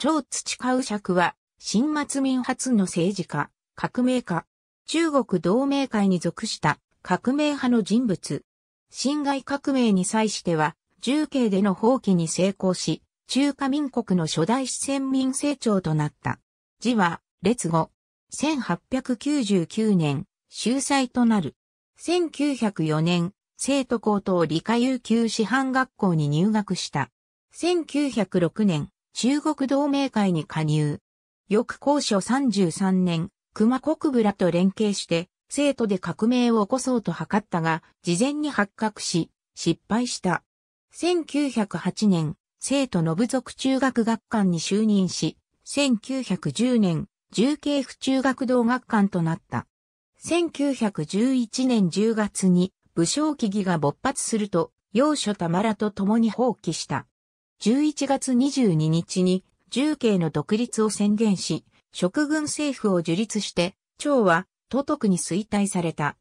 張土川う釈は、新末民初の政治家、革命家、中国同盟会に属した革命派の人物。辛亥革命に際しては、重慶での放棄に成功し、中華民国の初代四川民政長となった。字は、列語。1899年、秀才となる。1904年、生徒高等理科有給師範学校に入学した。1906年、中国同盟会に加入。翌高所33年、熊国部らと連携して、生徒で革命を起こそうと図ったが、事前に発覚し、失敗した。1908年、生徒の部族中学学館に就任し、1910年、重慶府中学同学館となった。1911年10月に武将起儀が勃発すると、要所たまらと共に放棄した。11月22日に重慶の独立を宣言し、植軍政府を樹立して、趙は都督に衰退された。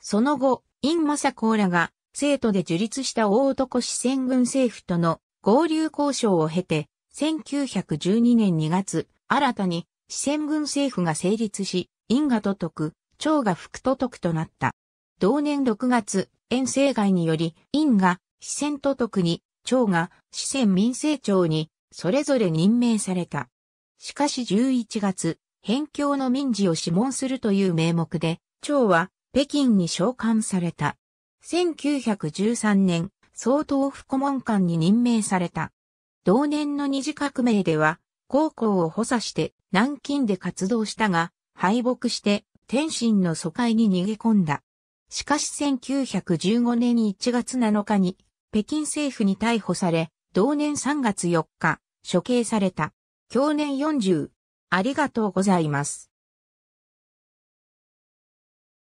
その後、陰政公らが、生徒で樹立した大男四川軍政府との合流交渉を経て、1912年2月、新たに四川軍政府が成立し、陰が都督、趙が副都督となった。同年6月、遠征外により、陰が四川都督に長が四川民政庁にそれぞれ任命された。しかし11月、辺境の民事を諮問するという名目で、長は北京に召喚された。1913年、総統府顧問官に任命された。同年の二次革命では、高校を補佐して南京で活動したが、敗北して天津の疎開に逃げ込んだ。しかし1915年1月7日に北京政府に逮捕され、同年3月4日、処刑された。享年40。ありがとうございます。